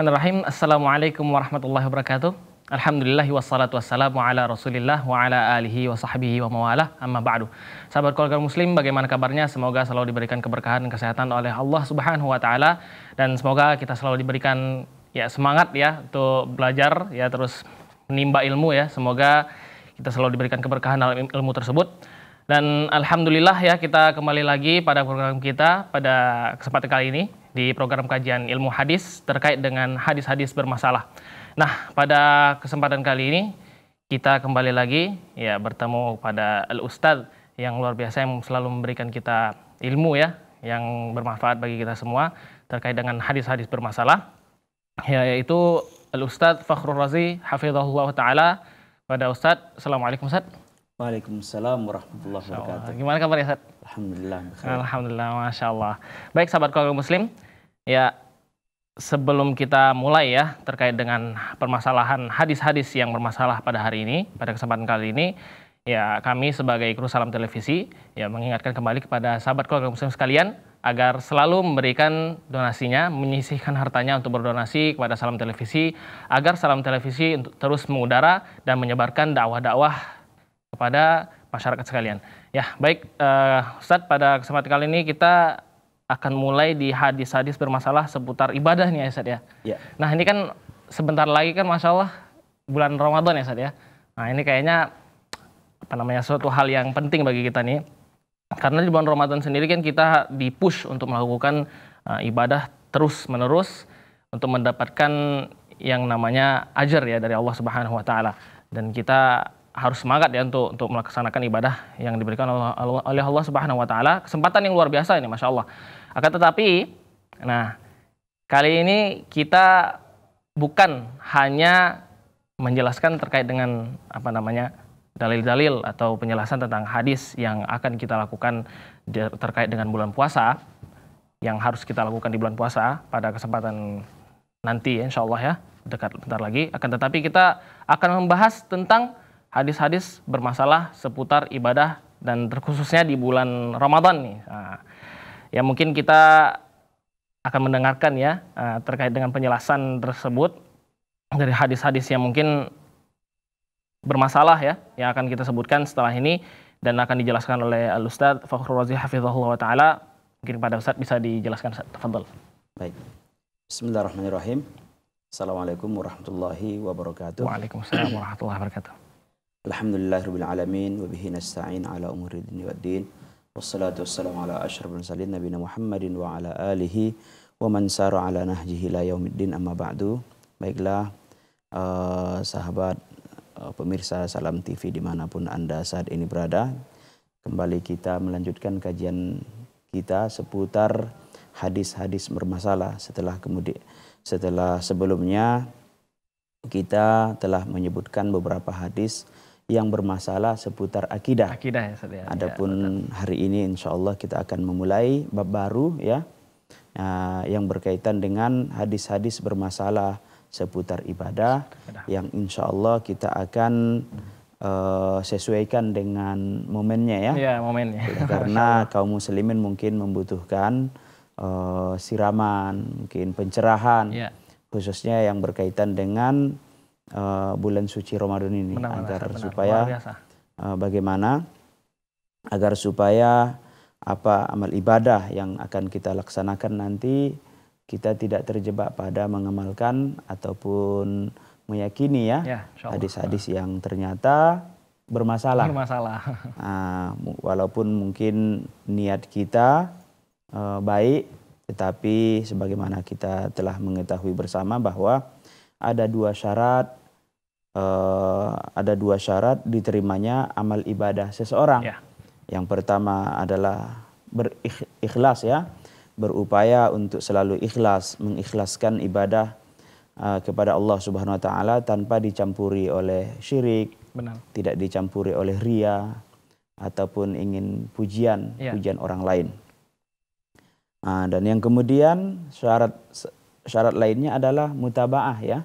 Bismillahirrahmanirrahim. Assalamualaikum warahmatullahi wabarakatuh. Alhamdulillah wassalatu wassalamu ala rasulillah wa ala alihi wa sahbihi wa mawalah amma ba'du. Sahabat keluarga muslim bagaimana kabarnya? Semoga selalu diberikan keberkahan dan kesehatan oleh Allah subhanahu wa ta'ala. Dan semoga kita selalu diberikan ya semangat ya untuk belajar ya terus menimba ilmu ya. Semoga kita selalu diberikan keberkahan dalam ilmu tersebut. Dan Alhamdulillah ya kita kembali lagi pada program kita pada kesempatan kali ini di program kajian ilmu hadis terkait dengan hadis-hadis bermasalah. Nah, pada kesempatan kali ini kita kembali lagi ya bertemu pada Al Ustadz yang luar biasa yang selalu memberikan kita ilmu ya yang bermanfaat bagi kita semua terkait dengan hadis-hadis bermasalah yaitu Al Ustadz Fakhrul Razi hafizahullah taala pada Ustadz Assalamualaikum Ustadz Waalaikumsalam warahmatullahi wabarakatuh. Gimana ya, Ustaz? Alhamdulillah. Alhamdulillah, Masya Allah. Baik sahabat keluarga muslim, ya sebelum kita mulai ya terkait dengan permasalahan hadis-hadis yang bermasalah pada hari ini, pada kesempatan kali ini, ya kami sebagai kru salam televisi ya mengingatkan kembali kepada sahabat keluarga muslim sekalian agar selalu memberikan donasinya, menyisihkan hartanya untuk berdonasi kepada Salam Televisi, agar Salam Televisi terus mengudara dan menyebarkan dakwah-dakwah kepada masyarakat sekalian. Ya, baik uh, Ustadz pada kesempatan kali ini kita akan mulai di hadis-hadis bermasalah seputar ibadah nih ya Ustadz ya. ya. Nah ini kan sebentar lagi kan Masya Allah bulan Ramadan ya Ustadz ya. Nah ini kayaknya apa namanya suatu hal yang penting bagi kita nih. Karena di bulan Ramadan sendiri kan kita dipush untuk melakukan uh, ibadah terus menerus untuk mendapatkan yang namanya ajar ya dari Allah Subhanahu wa taala dan kita harus semangat ya untuk untuk melaksanakan ibadah yang diberikan Allah, Allah, oleh Allah Subhanahu wa taala. Kesempatan yang luar biasa ini Masya Allah. Akan tetapi nah kali ini kita bukan hanya menjelaskan terkait dengan apa namanya dalil-dalil atau penjelasan tentang hadis yang akan kita lakukan terkait dengan bulan puasa yang harus kita lakukan di bulan puasa pada kesempatan nanti ya, insya Allah ya dekat bentar lagi akan tetapi kita akan membahas tentang hadis-hadis bermasalah seputar ibadah dan terkhususnya di bulan Ramadan nih. Ah, ya mungkin kita akan mendengarkan ya ah, terkait dengan penjelasan tersebut dari hadis-hadis yang mungkin bermasalah ya yang akan kita sebutkan setelah ini dan akan dijelaskan oleh Al Ustaz Fakhrul Razi hafizahullah taala. Mungkin pada Ustaz bisa dijelaskan Ustaz. Tafadhol. Baik. Bismillahirrahmanirrahim. Assalamualaikum warahmatullahi wabarakatuh. Waalaikumsalam warahmatullahi wabarakatuh. Wa bihi nasta'in ala umur dini wa din Wassalatu wassalamu ala ashrafil mursalin Nabi Muhammadin wa ala alihi Wa man ala nahjihi la yaumiddin amma ba'du Baiklah uh, sahabat uh, pemirsa Salam TV dimanapun Anda saat ini berada Kembali kita melanjutkan kajian kita seputar hadis-hadis bermasalah setelah kemudian setelah sebelumnya kita telah menyebutkan beberapa hadis yang bermasalah seputar akidah. Akidah ya, ya. Adapun ya, hari ini insya Allah kita akan memulai bab baru ya uh, yang berkaitan dengan hadis-hadis bermasalah seputar ibadah yang insya Allah kita akan uh, sesuaikan dengan momennya ya. Iya momennya. karena kaum muslimin mungkin membutuhkan uh, siraman, mungkin pencerahan, ya. khususnya yang berkaitan dengan uh, bulan suci Ramadan ini benar, agar benar, supaya uh, bagaimana agar supaya apa amal ibadah yang akan kita laksanakan nanti kita tidak terjebak pada mengamalkan ataupun meyakini ya, ya hadis-hadis ya, yang ternyata bermasalah. Bermasalah. Uh, walaupun mungkin niat kita uh, baik, tetapi sebagaimana kita telah mengetahui bersama bahwa ada dua syarat uh, ada dua syarat diterimanya amal ibadah seseorang. Ya. Yang pertama adalah berikhlas ya, berupaya untuk selalu ikhlas, mengikhlaskan ibadah uh, kepada Allah Subhanahu wa taala tanpa dicampuri oleh syirik, Benar. tidak dicampuri oleh ria ataupun ingin pujian, ya. pujian orang lain. Nah, dan yang kemudian syarat syarat lainnya adalah mutabaah ya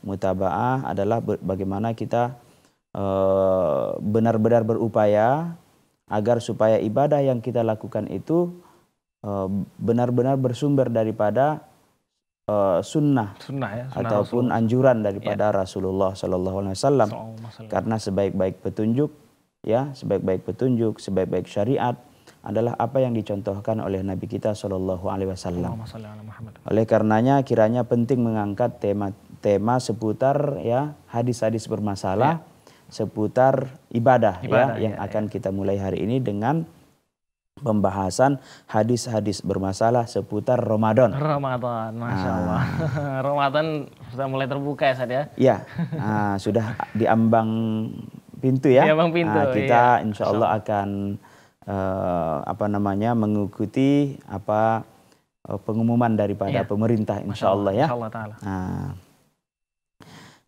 Mutabaah adalah bagaimana kita eh, benar-benar berupaya agar supaya ibadah yang kita lakukan itu eh, benar-benar bersumber daripada eh, sunnah, sunnah, ya, sunnah ataupun ya. Rasulullah. anjuran daripada ya. Rasulullah Shallallahu Alaihi Wasallam karena sebaik-baik petunjuk ya sebaik-baik petunjuk sebaik-baik syariat adalah apa yang dicontohkan oleh Nabi kita Shallallahu Alaihi Wasallam. Oleh karenanya kiranya penting mengangkat tema tema seputar ya hadis-hadis bermasalah ya. seputar ibadah, ya, ibadah ya, ya yang ya, akan ya. kita mulai hari ini dengan pembahasan hadis-hadis bermasalah seputar Ramadan. Ramadan, Masya Allah. Ah. Ramadan sudah mulai terbuka ya, saat ya? Iya, ah, sudah diambang pintu ya. Diambang pintu, ah, Kita ya. insya Allah akan uh, apa namanya mengikuti apa uh, pengumuman daripada ya. pemerintah insya Allah, ya. Masya Allah Nah,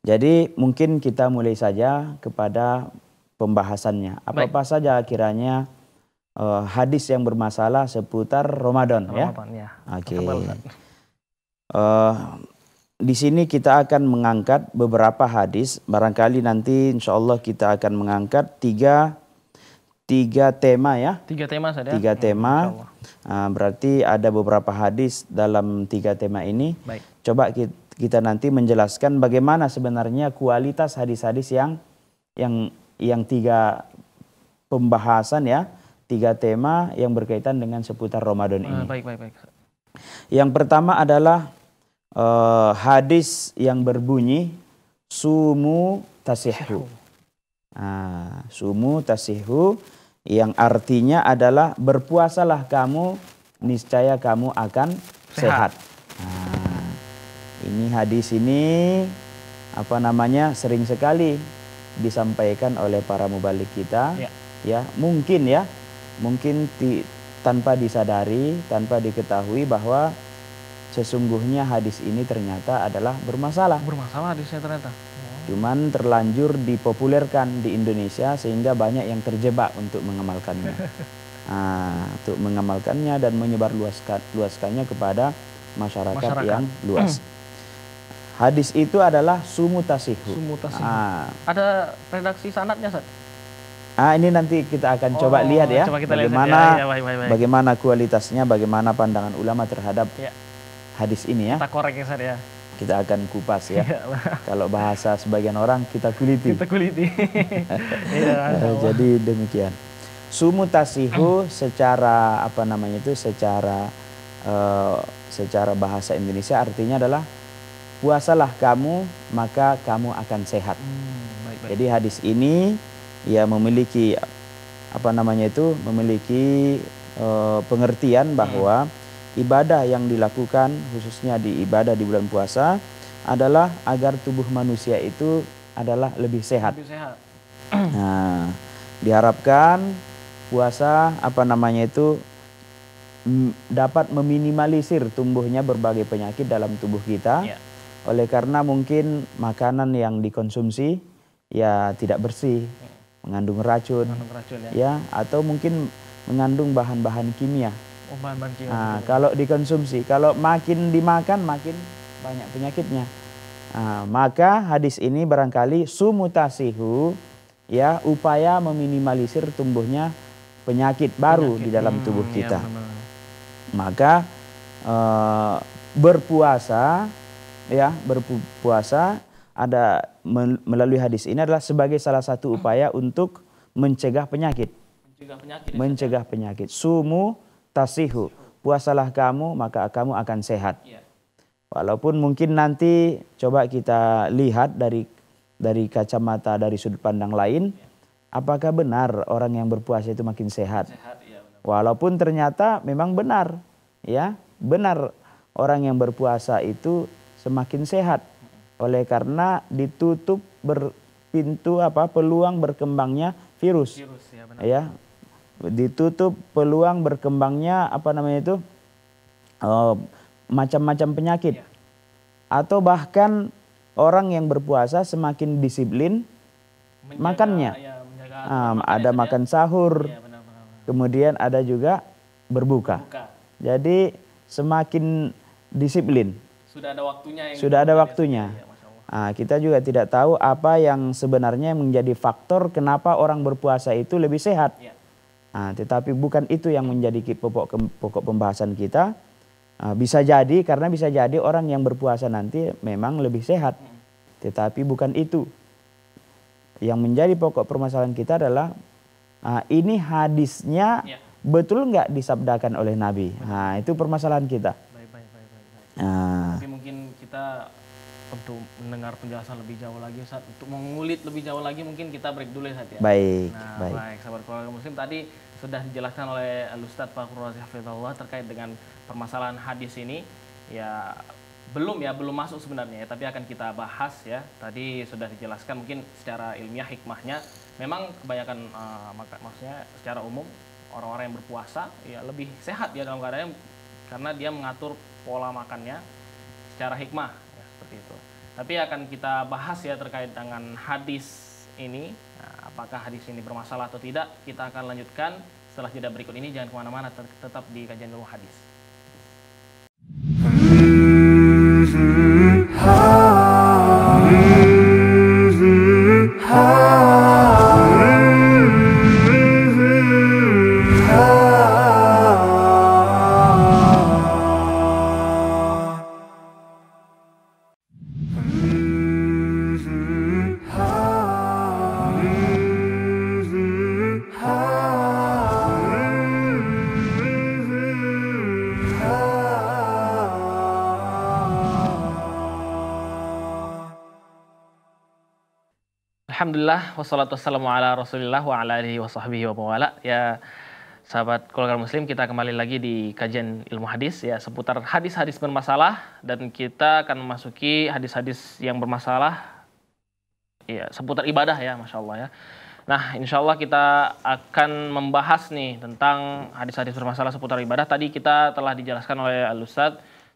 jadi mungkin kita mulai saja kepada pembahasannya. Apa apa saja kiranya uh, hadis yang bermasalah seputar Ramadan, ya? Ramadan ya. ya. Oke. Okay. di sini kita akan mengangkat beberapa hadis. Barangkali nanti insya Allah kita akan mengangkat tiga tiga tema ya. Tiga tema saja. Ya? Tiga ya, tema. Ah, berarti ada beberapa hadis dalam tiga tema ini. Baik. Coba kita nanti menjelaskan bagaimana sebenarnya kualitas hadis-hadis yang yang yang tiga pembahasan ya, tiga tema yang berkaitan dengan seputar Ramadan ah, ini. Baik, baik, baik. Yang pertama adalah uh, hadis yang berbunyi sumu tasihu. Ah, sumu tasihhu yang artinya adalah berpuasalah kamu niscaya kamu akan sehat. sehat. Nah, ini hadis ini apa namanya sering sekali disampaikan oleh para mubalik kita ya, ya mungkin ya mungkin ti, tanpa disadari tanpa diketahui bahwa sesungguhnya hadis ini ternyata adalah bermasalah bermasalah hadisnya ternyata Cuman terlanjur dipopulerkan di Indonesia sehingga banyak yang terjebak untuk mengamalkannya. Nah, untuk mengamalkannya dan menyebar luaskan, luaskannya kepada masyarakat, masyarakat. yang luas. Hmm. Hadis itu adalah sumutasihu. Sumutasihu. Ah. Ada redaksi sanatnya, Sat? Ah, ini nanti kita akan oh, coba lihat ya. Coba kita bagaimana lihat, ya, ya, baik, baik, baik. bagaimana kualitasnya, bagaimana pandangan ulama terhadap ya. hadis ini ya. Kita korek ya, Sat ya kita akan kupas ya. Kalau bahasa sebagian orang kita kuliti. Kita kuliti. Iya, eh, jadi demikian. Sumutasihu secara apa namanya itu secara uh, secara bahasa Indonesia artinya adalah puasalah kamu maka kamu akan sehat. Hmm, baik, baik. Jadi hadis ini ya memiliki apa namanya itu memiliki uh, pengertian bahwa hmm ibadah yang dilakukan khususnya di ibadah di bulan puasa adalah agar tubuh manusia itu adalah lebih sehat. Lebih sehat. Nah, diharapkan puasa apa namanya itu dapat meminimalisir tumbuhnya berbagai penyakit dalam tubuh kita. Yeah. Oleh karena mungkin makanan yang dikonsumsi ya tidak bersih, yeah. mengandung racun, mengandung racun ya. ya atau mungkin mengandung bahan-bahan kimia nah, kalau dikonsumsi, kalau makin dimakan makin banyak penyakitnya. Nah, maka hadis ini barangkali sumutasihu ya upaya meminimalisir tumbuhnya penyakit baru penyakit. di dalam tubuh hmm, iya, kita. Ya, maka e, berpuasa ya berpuasa ada melalui hadis ini adalah sebagai salah satu upaya untuk mencegah penyakit. Mencegah penyakit. Ya, mencegah penyakit. Sumu tasihu. Puasalah kamu, maka kamu akan sehat. Ya. Walaupun mungkin nanti coba kita lihat dari dari kacamata dari sudut pandang lain, ya. apakah benar orang yang berpuasa itu makin sehat? Ya, Walaupun ternyata memang benar, ya benar orang yang berpuasa itu semakin sehat. Oleh karena ditutup ber, pintu apa peluang berkembangnya virus. virus ya, benar. ya ditutup peluang berkembangnya apa namanya itu macam eh, macam-macam penyakit. Ya. Atau bahkan orang yang berpuasa semakin disiplin menjaga, makannya. Ya, um, ada makan sahur. Ya, benar, benar, Kemudian ada juga berbuka. Buka. Jadi semakin disiplin. Sudah ada waktunya yang Sudah ada ya, waktunya. Ya, Nah, kita juga tidak tahu apa yang sebenarnya menjadi faktor kenapa orang berpuasa itu lebih sehat. Ya. Nah, tetapi bukan itu yang menjadi pokok, pokok pembahasan kita. Nah, bisa jadi karena bisa jadi orang yang berpuasa nanti memang lebih sehat. Tetapi bukan itu. Yang menjadi pokok permasalahan kita adalah nah, ini hadisnya ya. betul nggak disabdakan oleh Nabi. Nah, itu permasalahan kita. Baik, baik, baik, baik. Nah. Tapi mungkin kita untuk mendengar penjelasan lebih jauh lagi Ustaz, untuk mengulit lebih jauh lagi mungkin kita break dulu ya Ustaz ya. Baik, nah, baik. baik sahabat keluarga muslim tadi sudah dijelaskan oleh Ustaz Pak Razi Hafizullah terkait dengan permasalahan hadis ini ya belum ya belum masuk sebenarnya ya, tapi akan kita bahas ya. Tadi sudah dijelaskan mungkin secara ilmiah hikmahnya memang kebanyakan uh, maka, maksudnya secara umum orang-orang yang berpuasa ya lebih sehat ya dalam keadaan karena dia mengatur pola makannya secara hikmah tapi akan kita bahas ya terkait dengan hadis ini. Nah, apakah hadis ini bermasalah atau tidak? Kita akan lanjutkan setelah jeda berikut ini. Jangan kemana-mana, tetap di kajian ilmu hadis. hmm Alhamdulillah wassalatu wassalamu ala Rasulillah wa ala alihi washabbihi wa mawala. Ya sahabat keluarga muslim kita kembali lagi di kajian ilmu hadis ya seputar hadis-hadis bermasalah dan kita akan memasuki hadis-hadis yang bermasalah ya seputar ibadah ya Masya Allah ya. Nah, insya Allah kita akan membahas nih tentang hadis-hadis bermasalah seputar ibadah. Tadi kita telah dijelaskan oleh al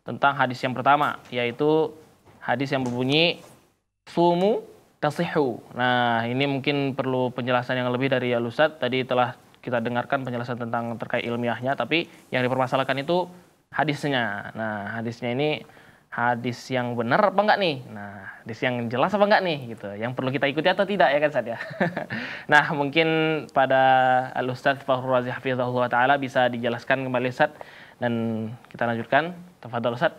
tentang hadis yang pertama, yaitu hadis yang berbunyi Sumu tasihu. Nah, ini mungkin perlu penjelasan yang lebih dari Alusat. Ya, tadi telah kita dengarkan penjelasan tentang terkait ilmiahnya, tapi yang dipermasalahkan itu hadisnya. Nah, hadisnya ini hadis yang benar apa enggak nih? Nah, hadis yang jelas apa enggak nih gitu. Yang perlu kita ikuti atau tidak ya kan ya? nah, mungkin pada Al Ustaz Fahrul Razi Hafizahullah taala bisa dijelaskan kembali Ustaz dan kita lanjutkan. Tafadhol Ustaz.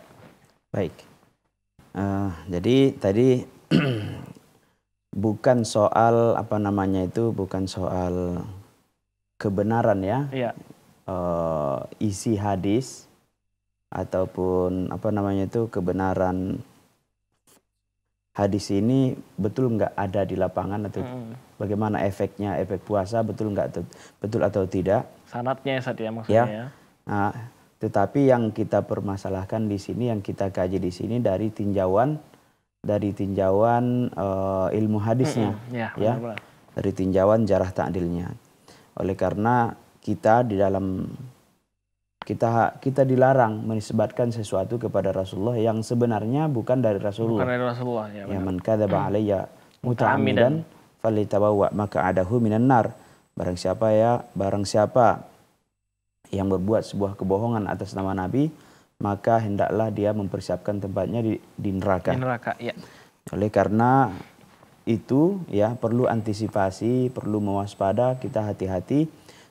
Baik. Uh, jadi tadi bukan soal apa namanya itu bukan soal kebenaran ya. Iya. Uh, isi hadis ataupun apa namanya itu kebenaran hadis ini betul nggak ada di lapangan atau hmm. bagaimana efeknya efek puasa betul nggak betul atau tidak? Sanatnya ya saat ya maksudnya. Ya. ya. Nah, tetapi yang kita permasalahkan di sini, yang kita kaji di sini dari tinjauan dari tinjauan uh, ilmu hadisnya mm -hmm. yeah, ya dari tinjauan jarah takdilnya. oleh karena kita di dalam kita kita dilarang menisbatkan sesuatu kepada Rasulullah yang sebenarnya bukan dari Rasulullah. Bukan dari Rasulullah ya. Ya man kadzaba maka ada minan nar. Barang ya, barang siapa yang berbuat sebuah kebohongan atas nama Nabi, maka hendaklah dia mempersiapkan tempatnya di, di neraka. Di neraka, ya. Oleh karena itu ya perlu antisipasi, perlu mewaspada, kita hati-hati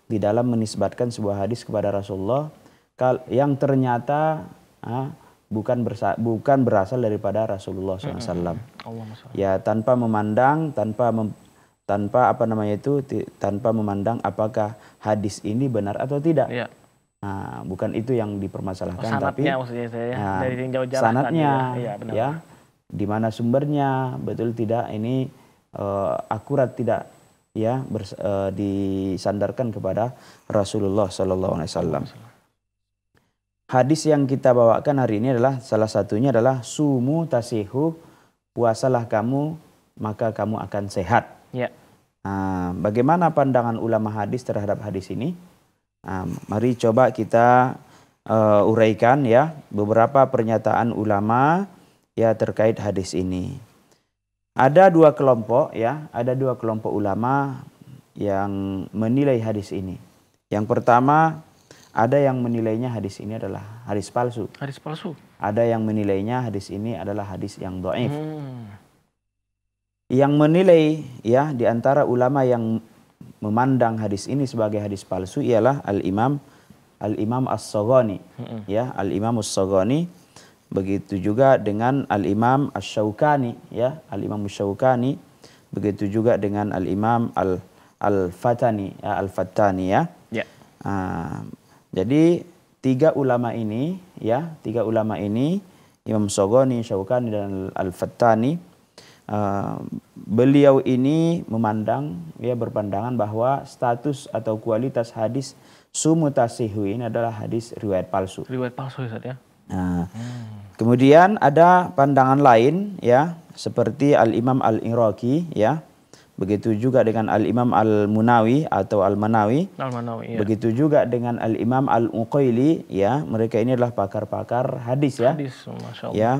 di dalam menisbatkan sebuah hadis kepada Rasulullah yang ternyata ha, bukan bersa bukan berasal daripada Rasulullah SAW. Mm -hmm. Ya tanpa memandang, tanpa mem tanpa apa namanya itu tanpa memandang apakah hadis ini benar atau tidak. Yeah. Nah, bukan itu yang dipermasalahkan, oh, tapi maksudnya saya, ya, nah, dari jauh-jauh sanatnya, ya, iya, ya, di mana sumbernya, betul tidak ini uh, akurat tidak, ya, bers, uh, disandarkan kepada Rasulullah Sallallahu Alaihi Wasallam. Hadis yang kita bawakan hari ini adalah salah satunya adalah sumu tasihu puasalah kamu maka kamu akan sehat. Ya. Nah, bagaimana pandangan ulama hadis terhadap hadis ini? Nah, mari coba kita uh, uraikan ya beberapa pernyataan ulama ya terkait hadis ini. Ada dua kelompok ya, ada dua kelompok ulama yang menilai hadis ini. Yang pertama ada yang menilainya hadis ini adalah hadis palsu. Hadis palsu. Ada yang menilainya hadis ini adalah hadis yang doif. Hmm. Yang menilai ya di antara ulama yang memandang hadis ini sebagai hadis palsu ialah Al-Imam Al-Imam as sogoni Hmm. Ya, Al-Imam as Sogoni. begitu juga dengan Al-Imam as syaukani ya, Al-Imam as syaukani begitu juga dengan Al-Imam Al Al-Fatani ya, Al-Fatani ya. ya. Uh, jadi tiga ulama ini ya, tiga ulama ini Imam Sogoni, Syaukani dan al fatani uh, beliau ini memandang ya berpandangan bahwa status atau kualitas hadis sumutasihwi ini adalah hadis riwayat palsu. Riwayat palsu ya. Nah, hmm. kemudian ada pandangan lain ya seperti Al-Imam Al-Iraqi ya. Begitu juga dengan Al-Imam Al-Munawi atau Al-Manawi. Al-Manawi, ya. Begitu juga dengan Al-Imam Al-Uqaili, ya. Mereka ini adalah pakar-pakar hadis, ya. Hadis, Masya Allah. Ya.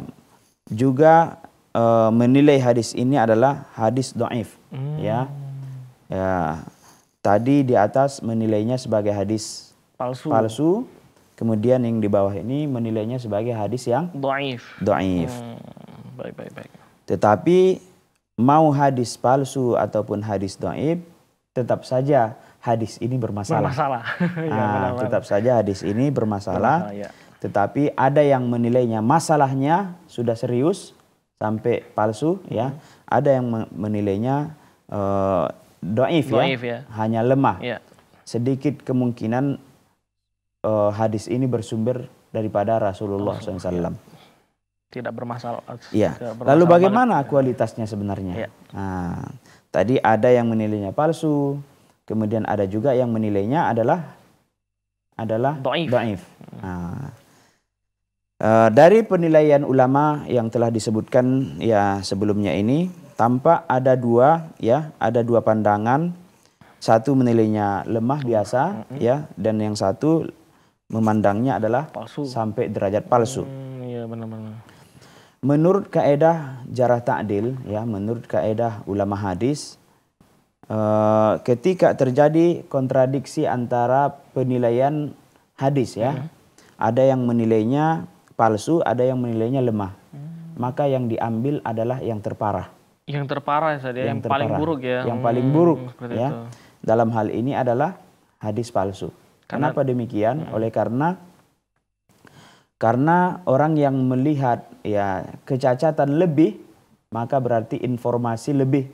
Juga uh, menilai hadis ini adalah hadis doif hmm. ya ya tadi di atas menilainya sebagai hadis palsu palsu kemudian yang di bawah ini menilainya sebagai hadis yang doif doif hmm. baik baik baik tetapi mau hadis palsu ataupun hadis doif tetap saja hadis ini bermasalah. Bermasalah. ya, tetap saja hadis ini bermasalah. bermasalah ya. Tetapi ada yang menilainya masalahnya sudah serius, sampai palsu hmm. ya ada yang menilainya uh, eh, doif, ya, ya hanya lemah ya. sedikit kemungkinan uh, hadis ini bersumber daripada Rasulullah oh, SAW ya. tidak bermasalah. ya. Lalu bagaimana banget. kualitasnya sebenarnya? Ya. Nah, tadi ada yang menilainya palsu, kemudian ada juga yang menilainya adalah adalah doif. doif. Nah, Eh, dari penilaian ulama yang telah disebutkan ya sebelumnya ini tampak ada dua ya ada dua pandangan satu menilainya lemah biasa -hmm. ya dan yang satu memandangnya adalah palsu. sampai derajat palsu. Hmm, ya benar-benar. Menurut kaedah jarah takdil ya menurut kaedah ulama hadis uh, ketika terjadi kontradiksi antara penilaian hadis ya mm -hmm. ada yang menilainya palsu, ada yang menilainya lemah. Hmm. Maka yang diambil adalah yang terparah. Yang terparah ya, saja, ya? yang, yang terparah. paling buruk ya. Yang paling buruk hmm, ya. Itu. Dalam hal ini adalah hadis palsu. Karena, Kenapa demikian? Hmm. Oleh karena karena orang yang melihat ya kecacatan lebih maka berarti informasi lebih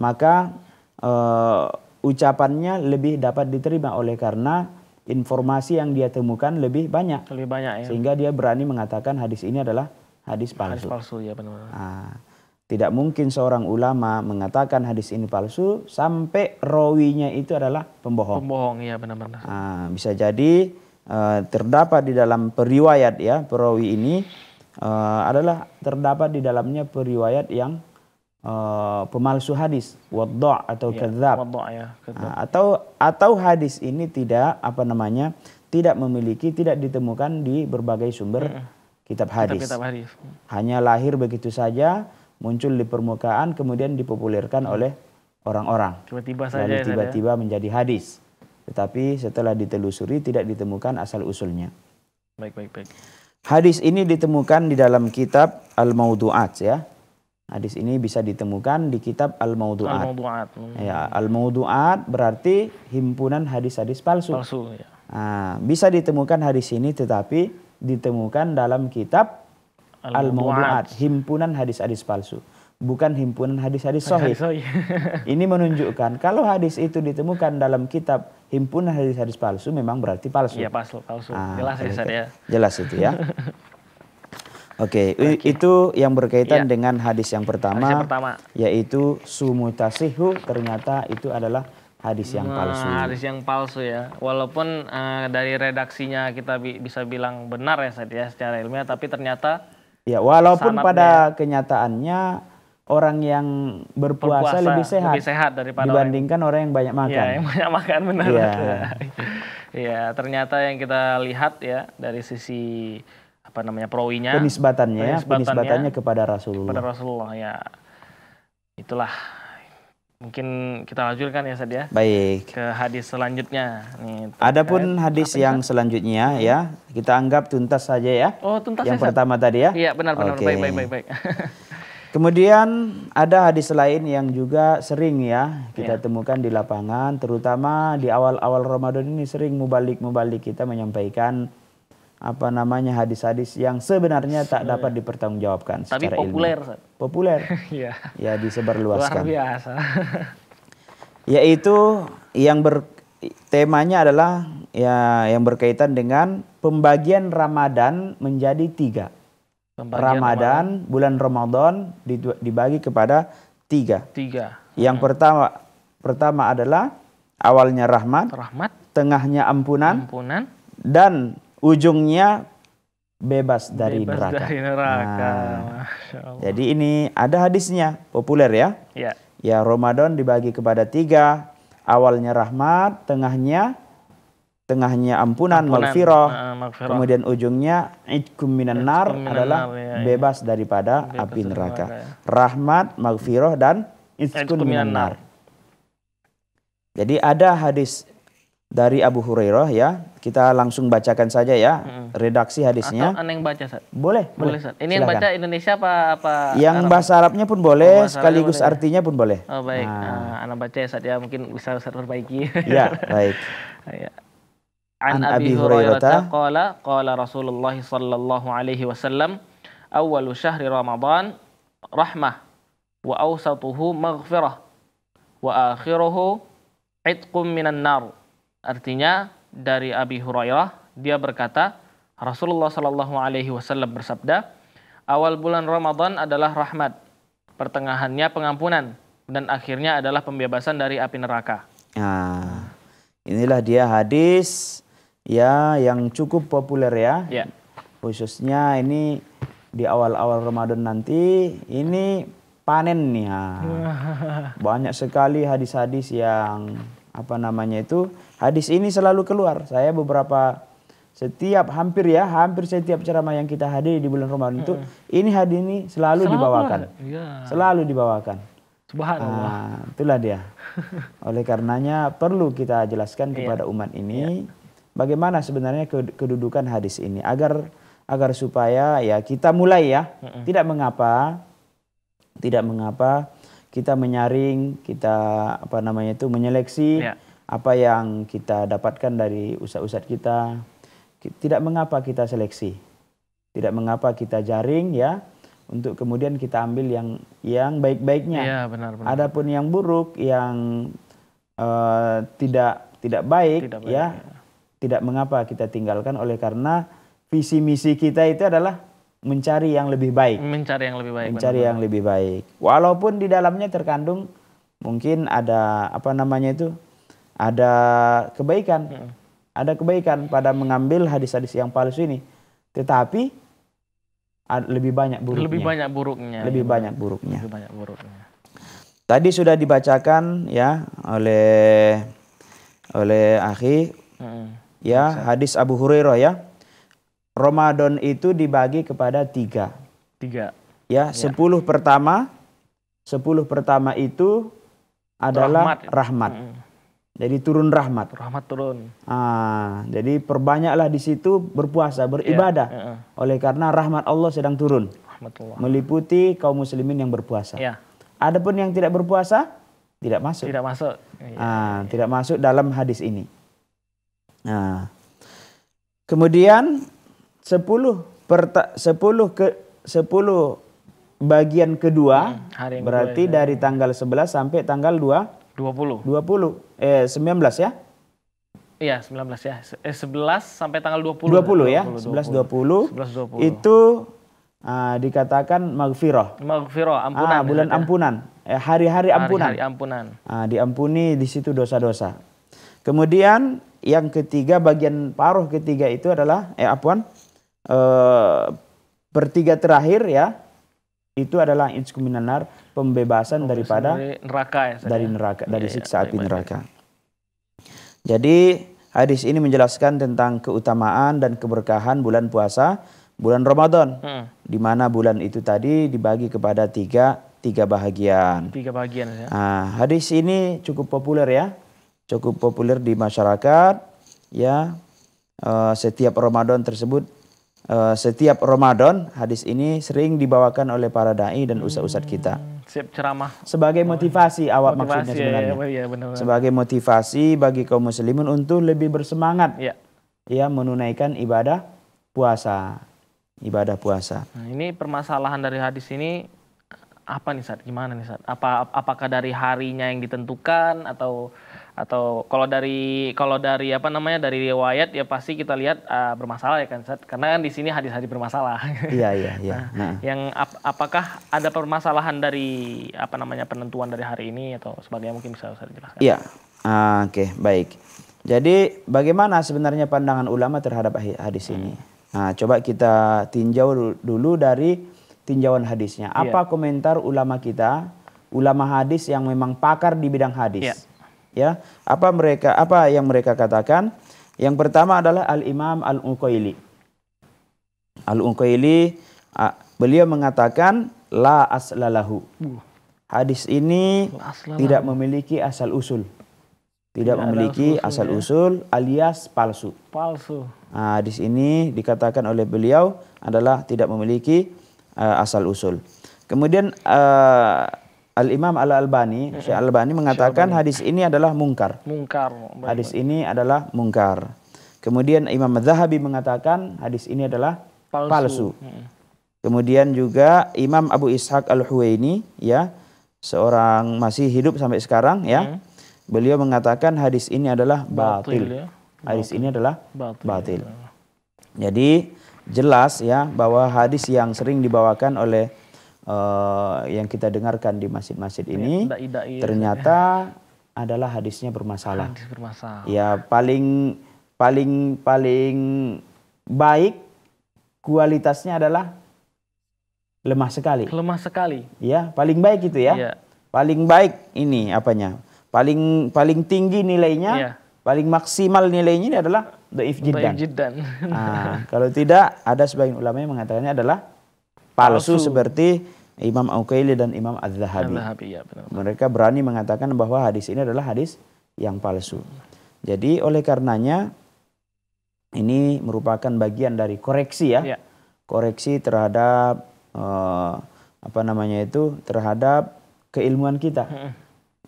maka uh, ucapannya lebih dapat diterima oleh karena informasi yang dia temukan lebih banyak. Lebih banyak ya. Sehingga dia berani mengatakan hadis ini adalah hadis palsu. Hadis palsu ya benar. Nah, tidak mungkin seorang ulama mengatakan hadis ini palsu sampai rawinya itu adalah pembohong. Pembohong ya benar-benar. Nah, bisa jadi uh, terdapat di dalam periwayat ya perawi ini uh, adalah terdapat di dalamnya periwayat yang uh, pemalsu hadis, wadda' atau iya, ya, kadzab. Ya, uh, atau atau hadis ini tidak apa namanya? tidak memiliki, tidak ditemukan di berbagai sumber kitab hadis. Kitab, kitab hadis. Hanya lahir begitu saja, muncul di permukaan kemudian dipopulerkan hmm. oleh orang-orang. Tiba-tiba saja. Ya, ya? tiba-tiba ya, menjadi hadis. Tetapi setelah ditelusuri tidak ditemukan asal usulnya. Baik, baik, baik. Hadis ini ditemukan di dalam kitab Al-Maudu'at ya. Hadis ini bisa ditemukan di kitab Al-Maudu'at. Al-Maudu'at. Hmm. Ya, Al-Maudu'at berarti himpunan hadis-hadis palsu. Palsu, ya. Nah, bisa ditemukan hadis ini tetapi ditemukan dalam kitab Al-Maudu'at, Al himpunan hadis-hadis palsu. Bukan himpunan hadis-hadis sahih. ini menunjukkan kalau hadis itu ditemukan dalam kitab himpunan hadis-hadis palsu memang berarti palsu. Iya, palsu, palsu. Nah, jelas ya, ya, jelas itu ya. Oke, okay. itu yang berkaitan ya. dengan hadis yang pertama, hadis yang pertama. yaitu sumutasihu ternyata itu adalah hadis yang nah, palsu. Hadis yang palsu ya. Walaupun uh, dari redaksinya kita bi bisa bilang benar ya ya secara ilmiah tapi ternyata ya walaupun pada kenyataannya orang yang berpuasa, berpuasa lebih sehat lebih sehat daripada dibandingkan orang, yang, orang yang banyak makan. Ya, yang banyak makan benar. Iya. ya, ternyata yang kita lihat ya dari sisi apa namanya perawinya penisbatannya ya, penisbatannya, penisbatannya kepada Rasulullah kepada Rasulullah ya itulah mungkin kita lanjutkan ya Sad ya baik ke hadis selanjutnya nih adapun hadis yang kan? selanjutnya ya kita anggap tuntas saja ya oh tuntas yang ya, pertama Sad. tadi ya iya benar benar okay. baik baik baik baik Kemudian ada hadis lain yang juga sering ya kita ya. temukan di lapangan, terutama di awal-awal Ramadan ini sering mubalik-mubalik kita menyampaikan apa namanya hadis-hadis yang sebenarnya tak iya. dapat dipertanggungjawabkan Tapi secara populer. Tapi Populer. Populer. Iya. ya disebarluaskan. Luar biasa. Yaitu yang ber temanya adalah ya yang berkaitan dengan pembagian Ramadan menjadi tiga. Pembagian Ramadan, Ramadan, bulan Ramadan dibagi kepada tiga. Tiga. Yang hmm. pertama pertama adalah awalnya rahmat, rahmat, tengahnya ampunan, ampunan, dan ujungnya bebas dari bebas neraka. Dari neraka. Nah, jadi ini ada hadisnya populer ya. Ya. Ya Ramadan dibagi kepada tiga. Awalnya rahmat, tengahnya tengahnya ampunan, ampunan malfiroh, uh, ah, kemudian ujungnya idkum minan nar adalah ya, ya, bebas ya. daripada bebas api neraka. Ya. Rahmat, maghfirah dan idkum minan nar. Jadi ada hadis dari Abu Hurairah ya. Kita langsung bacakan saja ya hmm. redaksi hadisnya. Atau yang baca, Sat? Boleh, boleh. boleh Sat. Ini Silahkan. yang baca Indonesia apa apa Yang Arab? bahasa Arabnya pun boleh, oh, sekaligus boleh. artinya pun boleh. Oh, baik. Nah. Ah, anak baca ya, Sat ya, mungkin bisa Sat perbaiki. ya, baik. Iya. An, An Abi Hurairah qala qala Rasulullah sallallahu alaihi wasallam awwalu syahri Ramadan rahmah wa awsatuhu maghfirah wa akhiruhu itqum minan nar Artinya dari Abi Hurairah dia berkata Rasulullah Shallallahu Alaihi Wasallam bersabda awal bulan Ramadan adalah rahmat pertengahannya pengampunan dan akhirnya adalah pembebasan dari api neraka. Nah, inilah dia hadis ya yang cukup populer ya. ya. Khususnya ini di awal-awal Ramadan nanti ini panen nih ya. Banyak sekali hadis-hadis yang apa namanya itu Hadis ini selalu keluar. Saya beberapa setiap hampir ya, hampir setiap ceramah yang kita hadiri di bulan Ramadan itu hmm. ini hadis ini selalu, selalu dibawakan. Ya. Selalu dibawakan. Subhanallah. Nah, itulah dia. Oleh karenanya perlu kita jelaskan iya. kepada iya. umat ini iya. bagaimana sebenarnya kedudukan hadis ini agar agar supaya ya kita mulai ya. Mm -mm. Tidak mengapa tidak mengapa kita menyaring, kita apa namanya itu menyeleksi yeah apa yang kita dapatkan dari usat-usat kita tidak mengapa kita seleksi tidak mengapa kita jaring ya untuk kemudian kita ambil yang yang baik-baiknya ya, benar, benar. adapun yang buruk yang uh, tidak tidak baik, tidak baik ya, ya tidak mengapa kita tinggalkan oleh karena visi misi kita itu adalah mencari yang lebih baik mencari yang lebih baik mencari benar, yang lebih baik walaupun di dalamnya terkandung mungkin ada apa namanya itu ada kebaikan. Hmm. Ada kebaikan pada mengambil hadis-hadis yang palsu ini. Tetapi lebih banyak buruknya. Lebih banyak buruknya. Lebih banyak buruknya. Lebih banyak buruknya. Tadi sudah dibacakan ya oleh oleh akhi hmm. ya Bisa. hadis Abu Hurairah ya. Ramadan itu dibagi kepada tiga. Tiga. Ya, ya. sepuluh pertama, sepuluh pertama itu adalah rahmat. rahmat. Hmm. Jadi turun rahmat. Rahmat turun. Ah, jadi perbanyaklah di situ berpuasa, beribadah. Yeah, yeah. Ya. Oleh karena rahmat Allah sedang turun. Rahmatullah. Meliputi kaum muslimin yang berpuasa. Yeah. Adapun yang tidak berpuasa tidak masuk. Tidak masuk. Yeah, ah, yeah. Iya. tidak masuk dalam hadis ini. Nah. Kemudian 10 perta, 10 ke 10 bagian kedua hmm, berarti kedua, dari tanggal 11 sampai tanggal 2 20. 20. Eh 19 ya? Iya, 19 ya. Eh 11 sampai tanggal 20. 20, 20 ya. 11 20. 20. 11 20. Itu uh, dikatakan magfirah. Magfirah, ah, ampunan. Ah, bulan ya. ampunan. Eh, hari-hari ampunan. Hari-hari ampunan. Ah, diampuni di situ dosa-dosa. Kemudian yang ketiga bagian paruh ketiga itu adalah eh apuan eh, pertiga terakhir ya itu adalah inskuminanar pembebasan daripada neraka ya, dari ya? neraka dari iya, iya, siksa ya, api neraka. Jadi hadis ini menjelaskan tentang keutamaan dan keberkahan bulan puasa bulan Ramadan, hmm. di mana bulan itu tadi dibagi kepada tiga tiga bahagian. Tiga bahagian ya. Nah, hadis ini cukup populer ya, cukup populer di masyarakat ya. Uh, setiap Ramadan tersebut, uh, setiap Ramadan hadis ini sering dibawakan oleh para dai dan ustadz-ustadz kita. Hmm siap ceramah sebagai motivasi oh, awak motivasi, maksudnya ya, ya, sebenarnya. Ya, ya, benar, benar. Sebagai motivasi bagi kaum muslimin untuk lebih bersemangat ya, ya menunaikan ibadah puasa. Ibadah puasa. Nah, ini permasalahan dari hadis ini apa nih saat Gimana nih saat Apa apakah dari harinya yang ditentukan atau atau kalau dari kalau dari apa namanya dari riwayat ya pasti kita lihat uh, bermasalah ya kan karena kan di sini hadis-hadis bermasalah. Iya iya iya. Nah, nah. Yang ap apakah ada permasalahan dari apa namanya penentuan dari hari ini atau sebagainya mungkin bisa saya jelaskan. Iya. Uh, Oke, okay, baik. Jadi bagaimana sebenarnya pandangan ulama terhadap hadis hmm. ini? Nah, coba kita tinjau dulu dari tinjauan hadisnya. Apa yeah. komentar ulama kita? Ulama hadis yang memang pakar di bidang hadis. Yeah ya apa mereka apa yang mereka katakan yang pertama adalah Al Imam Al Uqaili Al Uqaili beliau mengatakan la aslalahu uh. hadis ini tidak memiliki asal usul tidak, ya, memiliki asal ya. usul alias palsu palsu nah, hadis ini dikatakan oleh beliau adalah tidak memiliki uh, asal usul kemudian eh, Al Imam Al Albani, mm Syekh Al Albani mengatakan hadis ini adalah mungkar. Mungkar. Baik, hadis ini adalah mungkar. Kemudian Imam Zahabi mengatakan hadis ini adalah palsu. palsu. Kemudian juga Imam Abu Ishaq Al Huwaini ya, seorang masih hidup sampai sekarang ya. Hmm. Beliau mengatakan hadis ini adalah batil. batil ya? Hadis ini adalah batil. batil. batil. Ya. Jadi jelas ya bahwa hadis yang sering dibawakan oleh Eh, yang kita dengarkan di masjid-masjid iya, ini ya, ternyata ya. adalah hadisnya bermasalah. Hadis bermasalah. Ya paling paling paling baik kualitasnya adalah lemah sekali. Lemah sekali. Ya paling baik itu ya. ya. Paling baik ini apanya? Paling paling tinggi nilainya. Ya. Paling maksimal nilainya ini adalah doif jiddan. jiddan. Nah, kalau tidak ada sebagian ulama yang mengatakannya adalah palsu, palsu. seperti Imam Aukaili dan Imam Az-Zahabi. Ya, Mereka berani mengatakan bahwa hadis ini adalah hadis yang palsu. Jadi oleh karenanya ini merupakan bagian dari koreksi ya. ya. Koreksi terhadap eh, apa namanya itu terhadap keilmuan kita. Hmm.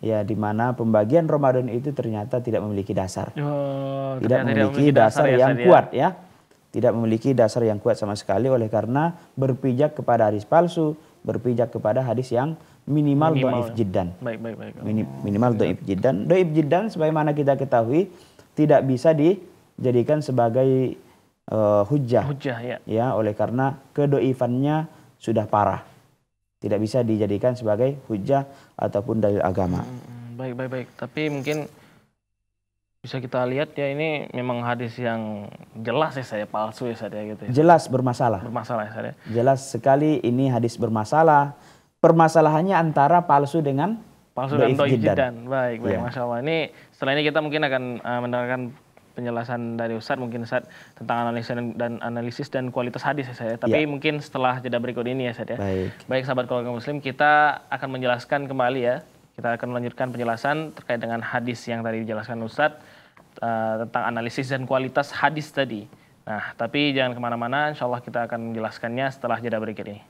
Ya, di mana pembagian Ramadan itu ternyata tidak memiliki dasar. Oh, tidak memiliki dasar, dasar ya, yang ya. kuat ya. Tidak memiliki dasar yang kuat sama sekali oleh karena berpijak kepada hadis palsu berpijak kepada hadis yang minimal, minimal doif jiddan. Baik, baik, baik. Minim, minimal doif jiddan. Doif jiddan sebagaimana kita ketahui tidak bisa dijadikan sebagai uh, eh, hujah. Hujah ya. Ya, oleh karena kedoifannya sudah parah. Tidak bisa dijadikan sebagai hujah ataupun dari agama. Hmm, hmm, baik, baik, baik. Tapi mungkin bisa kita lihat ya ini memang hadis yang jelas ya saya palsu ya saya gitu ya. Jelas bermasalah. Bermasalah ya saya. Jelas sekali ini hadis bermasalah. Permasalahannya antara palsu dengan palsu dan toijidan. Baik, baik, ya. masya Allah. Ini setelah ini kita mungkin akan uh, mendengarkan penjelasan dari Ustadz mungkin saat tentang analisis dan, dan analisis dan kualitas hadis ya saya. Tapi ya. mungkin setelah jeda berikut ini ya saya. Baik. Baik sahabat keluarga muslim kita akan menjelaskan kembali ya kita akan melanjutkan penjelasan terkait dengan hadis yang tadi dijelaskan Ustadz uh, tentang analisis dan kualitas hadis tadi. Nah, tapi jangan kemana-mana, insya Allah kita akan menjelaskannya setelah jeda berikut ini.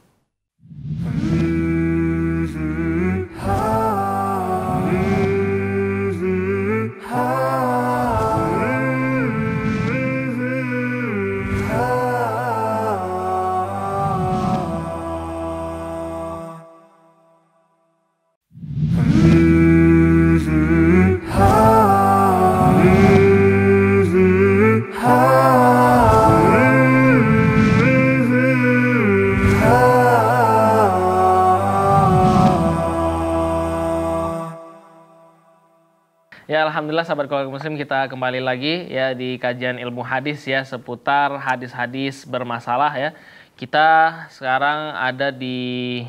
alhamdulillah sahabat keluarga muslim kita kembali lagi ya di kajian ilmu hadis ya seputar hadis-hadis bermasalah ya. Kita sekarang ada di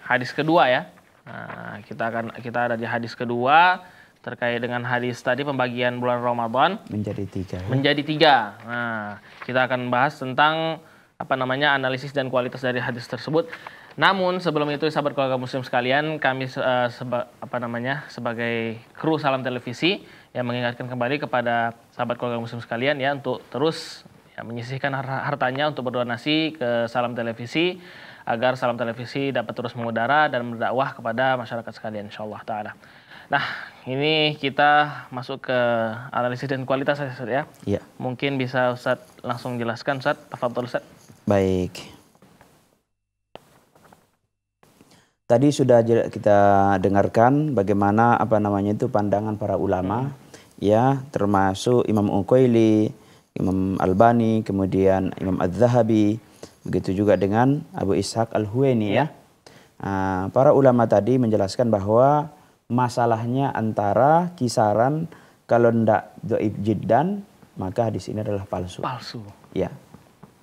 hadis kedua ya. Nah, kita akan kita ada di hadis kedua terkait dengan hadis tadi pembagian bulan Ramadan menjadi tiga. Ya? Menjadi tiga. Nah, kita akan bahas tentang apa namanya analisis dan kualitas dari hadis tersebut. Namun sebelum itu sahabat keluarga muslim sekalian, kami uh, seba, apa namanya sebagai kru Salam Televisi yang mengingatkan kembali kepada sahabat keluarga muslim sekalian ya untuk terus ya, menyisihkan hartanya untuk berdonasi ke Salam Televisi agar Salam Televisi dapat terus mengudara dan berdakwah kepada masyarakat sekalian insyaallah taala. Nah, ini kita masuk ke analisis dan kualitas ya. ya. Iya. Mungkin bisa Ustaz langsung jelaskan Ustaz, tafadhol Ustaz. Baik. Tadi sudah kita dengarkan bagaimana apa namanya itu pandangan para ulama hmm. ya termasuk Imam Uqaili, Imam Albani, kemudian Imam Az-Zahabi, begitu juga dengan Abu Ishaq Al-Huwaini ya. ya. Ah, para ulama tadi menjelaskan bahwa masalahnya antara kisaran kalau ndak doib jiddan maka hadis ini adalah palsu. Palsu. Ya.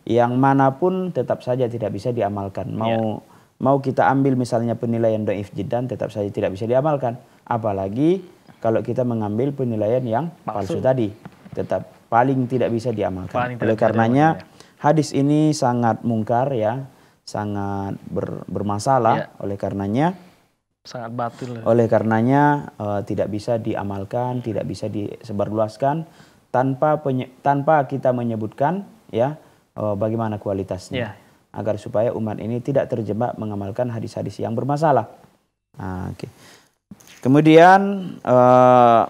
Yang manapun tetap saja tidak bisa diamalkan. Mau ya mau kita ambil misalnya penilaian doif jidan tetap saja tidak bisa diamalkan. Apalagi kalau kita mengambil penilaian yang palsu, palsu tadi. Tetap paling tidak bisa diamalkan. Paling Oleh karenanya ya. hadis ini sangat mungkar ya, sangat ber, bermasalah. Ya. Oleh karenanya sangat batil. Ya. Oleh karenanya uh, tidak bisa diamalkan, tidak bisa disebarluaskan tanpa penye, tanpa kita menyebutkan ya uh, bagaimana kualitasnya. Ya. ya agar supaya umat ini tidak terjebak mengamalkan hadis-hadis yang bermasalah. Nah, Oke. Okay. Kemudian eh,